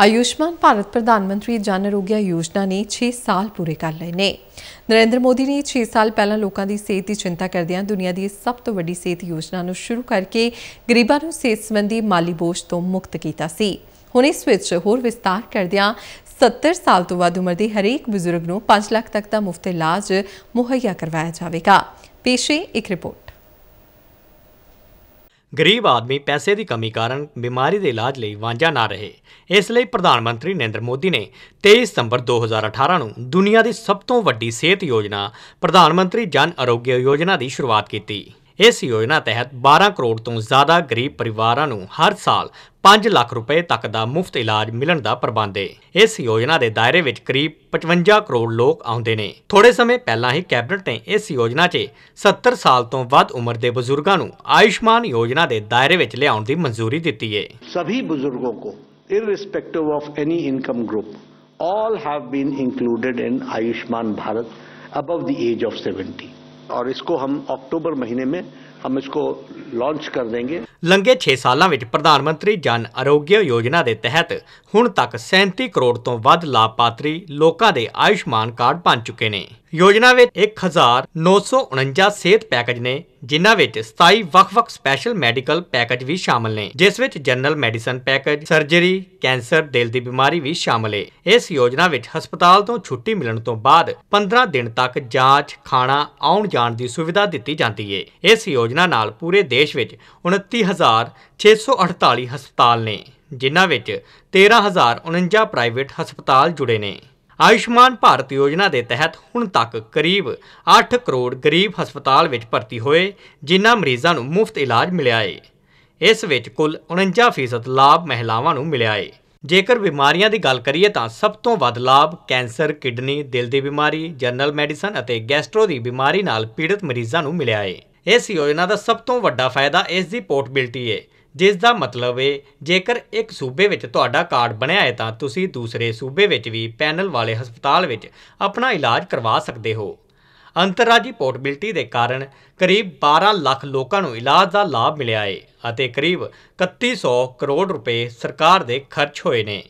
ਆਯੁਸ਼ਮਾਨ ਭਾਰਤ ਪ੍ਰਧਾਨ ਮੰਤਰੀ ਜਨ ਆਰੋਗਿਆ ਯੋਜਨਾ ਨੇ 6 ਸਾਲ ਪੂਰੇ ਕਰ ਲਏ ਨੇ ਨਰਿੰਦਰ ਮੋਦੀ ਨੇ 6 ਸਾਲ ਪਹਿਲਾਂ ਲੋਕਾਂ ਦੀ ਸਿਹਤ ਦੀ ਚਿੰਤਾ ਕਰਦਿਆਂ ਦੁਨੀਆ ਦੀ ਸਭ ਤੋਂ ਵੱਡੀ ਸਿਹਤ ਯੋਜਨਾ ਨੂੰ ਸ਼ੁਰੂ ਕਰਕੇ ਗਰੀਬਾਂ ਨੂੰ ਸਿਹਤ ਸੰਬੰਧੀ ਮਾਲੀ ਬੋਝ ਤੋਂ ਮੁਕਤ ਕੀਤਾ ਸੀ ਹੁਣ ਇਸ ਵਿੱਚ ਹੋਰ ਵਿਸਤਾਰ ਕਰਦਿਆਂ 70 ਸਾਲ ਤੋਂ ਵੱਧ ਉਮਰ ਦੇ ਹਰੇਕ ਬਜ਼ੁਰਗ ਨੂੰ 5 ਲੱਖ ਤੱਕ ਦਾ ਮੁਫਤ ਇਲਾਜ ਮੁਹੱਈਆ ਕਰਵਾਇਆ ਜਾਵੇਗਾ ਪੇਸ਼ੇ ਇੱਕ ਰਿਪੋਰਟ ਗਰੀਬ ਆਦਮੀ ਪੈਸੇ ਦੀ ਕਮੀ ਕਾਰਨ ਬਿਮਾਰੀ ਦੇ ਇਲਾਜ ਲਈ ਵਾਂਝਾ ਨਾ ਰਹੇ ਇਸ ਲਈ ਪ੍ਰਧਾਨ ਮੰਤਰੀ ਨਰਿੰਦਰ ਮੋਦੀ ਨੇ 23 ਸਤੰਬਰ 2018 ਨੂੰ ਦੁਨੀਆ ਦੀ ਸਭ ਤੋਂ ਵੱਡੀ ਸਿਹਤ ਯੋਜਨਾ ਪ੍ਰਧਾਨ ਮੰਤਰੀ ਜਨ ਆਰੋਗਯ ਯੋਜਨਾ ਦੀ ਸ਼ੁਰੂਆਤ ਕੀਤੀ ਇਸ ਯੋਜਨਾ ਤਹਿਤ 12 ਕਰੋੜ ਤੋਂ ਜ਼ਿਆਦਾ ਗਰੀਬ ਪਰਿਵਾਰਾਂ ਨੂੰ ਹਰ ਸਾਲ 5 ਲੱਖ ਰੁਪਏ ਤੱਕ ਦਾ ਮੁਫਤ ਇਲਾਜ ਮਿਲਣ ਦਾ ਪ੍ਰਬੰਧ ਹੈ ਇਸ ਯੋਜਨਾ ਦੇ ਦਾਇਰੇ ਵਿੱਚ ਕਰੀਬ 55 ਕਰੋੜ ਲੋਕ ਆਉਂਦੇ ਨੇ ਥੋੜੇ ਸਮੇਂ ਪਹਿਲਾਂ ਹੀ ਕੈਬਨਿਟ ਨੇ ਇਸ ਯੋਜਨਾ 'ਚ 70 ਸਾਲ ਤੋਂ ਵੱਧ ਉਮਰ ਦੇ ਬਜ਼ੁਰਗਾਂ ਨੂੰ ਆਯੁਸ਼ਮਾਨ ਯੋਜਨਾ ਦੇ ਦਾਇਰੇ ਵਿੱਚ ਲਿਆਉਣ ਦੀ ਮਨਜ਼ੂਰੀ ਦਿੱਤੀ ਹੈ ਸਭੀ ਬਜ਼ੁਰਗੋ ਕੋ irrespective of any income group all have been included in Ayushman Bharat above the age of 70 ਔਰ ਇਸਕੋ ਹਮ अक्टूबर ਮਹੀਨੇ ਮੇ ਹਮ ਇਸਕੋ ਲਾਂਚ ਕਰ ਦੇਂਗੇ ਲੰਗੇ 6 ਸਾਲਾਂ ਵਿੱਚ ਪ੍ਰਧਾਨ ਮੰਤਰੀ ਜਨ ਆਰੋਗਯ ਯੋਜਨਾ ਦੇ ਤਹਿਤ ਹੁਣ ਤੱਕ 37 ਕਰੋੜ ਤੋਂ ਵੱਧ ਲਾਭਪਾਤਰੀ ਲੋਕਾਂ ਦੇ ਆਯੁਸ਼ਮਾਨ ਕਾਰਡ ਬਣ ਚੁੱਕੇ ਨੇ ਯੋਜਨਾ ਵਿੱਚ 1949 ਸਿਹਤ ਪੈਕੇਜ ਨੇ ਜਿਨ੍ਹਾਂ ਵਿੱਚ 27 ਵੱਖ-ਵੱਖ ਸਪੈਸ਼ਲ ਮੈਡੀਕਲ ਪੈਕੇਜ ਵੀ ਸ਼ਾਮਲ ਨੇ ਜਿਸ ਵਿੱਚ general medicine package surgery cancer ਦਿਲ ਦੀ ਬਿਮਾਰੀ ਵੀ ਸ਼ਾਮਲ ਹੈ ਇਸ ਯੋਜਨਾ ਵਿੱਚ ਹਸਪਤਾਲ ਤੋਂ ਛੁੱਟੀ ਮਿਲਣ ਤੋਂ ਬਾਅਦ 15 ਦਿਨ ਤੱਕ ਜਾਂਚ ਖਾਣਾ ਆਉਣ ਜਾਣ ਦੀ ਸੁਵਿਧਾ ਦਿੱਤੀ ਜਾਂਦੀ ਹੈ ਇਸ ਯੋਜਨਾ ਨਾਲ ਪੂਰੇ ਦੇਸ਼ ਵਿੱਚ 29648 ਹਸਪਤਾਲ ਨੇ ਜਿਨ੍ਹਾਂ ਵਿੱਚ 13049 ਪ੍ਰਾਈਵੇਟ ਹਸਪਤਾਲ ਜੁੜੇ ਨੇ ਆਯੁਸ਼ਮਾਨ ਭਾਰਤ ਯੋਜਨਾ ਦੇ ਤਹਿਤ ਹੁਣ ਤੱਕ ਕਰੀਬ 8 ਕਰੋੜ ਗਰੀਬ ਹਸਪਤਾਲ ਵਿੱਚ ਭਰਤੀ ਹੋਏ ਜਿਨ੍ਹਾਂ ਮਰੀਜ਼ਾਂ ਨੂੰ ਮੁਫਤ ਇਲਾਜ ਮਿਲਿਆ ਹੈ ਇਸ ਵਿੱਚ ਕੁੱਲ 49% ਲਾਭ ਮਹਿਲਾਵਾਂ ਨੂੰ ਮਿਲਿਆ ਹੈ ਜੇਕਰ ਬਿਮਾਰੀਆਂ ਦੀ ਗੱਲ ਕਰੀਏ ਤਾਂ ਸਭ ਤੋਂ ਵੱਧ ਲਾਭ ਕੈਂਸਰ, ਕਿਡਨੀ, ਦਿਲ ਦੀ ਬਿਮਾਰੀ, ਜਨਰਲ ਮੈਡੀਸਨ ਅਤੇ ਗੈਸਟ੍ਰੋ ਦੀ ਬਿਮਾਰੀ ਨਾਲ ਪੀੜਤ ਮਰੀਜ਼ਾਂ ਨੂੰ ਮਿਲਿਆ ਹੈ ਇਸ ਯੋਜਨਾ ਦਾ ਸਭ ਤੋਂ ਵੱਡਾ ਫਾਇਦਾ ਇਸ ਦੀ ਪੋਰਟੇਬਿਲਟੀ ਹੈ ਜਿਸ ਦਾ ਮਤਲਬ ਏ ਜੇਕਰ ਇੱਕ ਸੂਬੇ ਵਿੱਚ ਤੁਹਾਡਾ ਕਾਰਡ ਬਣਿਆ ਹੈ ਤਾਂ ਤੁਸੀਂ ਦੂਸਰੇ ਸੂਬੇ ਵਿੱਚ ਵੀ ਪੈਨਲ ਵਾਲੇ ਹਸਪਤਾਲ ਵਿੱਚ ਆਪਣਾ ਇਲਾਜ ਕਰਵਾ ਸਕਦੇ ਹੋ ਅੰਤਰਰਾਜੀ ਪੋਰਟਬਿਲਟੀ ਦੇ ਕਾਰਨ ਕਰੀਬ 12 ਲੱਖ ਲੋਕਾਂ ਨੂੰ ਇਲਾਜ ਦਾ ਲਾਭ ਮਿਲਿਆ ਹੈ ਅਤੇ ਕਰੀਬ 3100 ਕਰੋੜ ਰੁਪਏ ਸਰਕਾਰ ਦੇ ਖਰਚ ਹੋਏ ਨੇ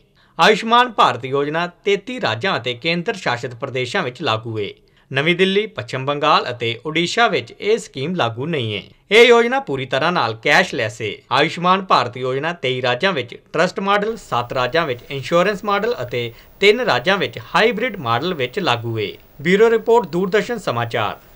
ਆਯੁਸ਼ਮਾਨ ਭਾਰਤ ਯੋਜਨਾ 33 ਰਾਜਾਂ ਅਤੇ ਕੇਂਦਰ ਸ਼ਾਸਿਤ ਪ੍ਰਦੇਸ਼ਾਂ ਵਿੱਚ ਲਾਗੂ ਹੈ ਨਵੀਂ ਦਿੱਲੀ ਪੱਛਮ ਬੰਗਾਲ ਅਤੇ ਓਡੀਸ਼ਾ ਵਿੱਚ ਇਹ ਸਕੀਮ ਲਾਗੂ ਨਹੀਂ ਹੈ ਇਹ ਯੋਜਨਾ ਪੂਰੀ ਤਰ੍ਹਾਂ ਨਾਲ ਕੈਸ਼ਲੈਸ ਹੈ ਆਯੁਸ਼ਮਾਨ ਭਾਰਤ ਯੋਜਨਾ 23 ਰਾਜਾਂ ਵਿੱਚ ਟਰਸਟ ਮਾਡਲ 7 ਰਾਜਾਂ ਵਿੱਚ ਇੰਸ਼ੋਰੈਂਸ ਮਾਡਲ ਅਤੇ 3 ਰਾਜਾਂ ਵਿੱਚ ਹਾਈਬ੍ਰਿਡ ਮਾਡਲ ਵਿੱਚ ਲਾਗੂ ਹੈ ਬਿਊਰੋ ਰਿਪੋਰਟ ਦੂਰਦਰਸ਼ਨ ਸਮਾਚਾਰ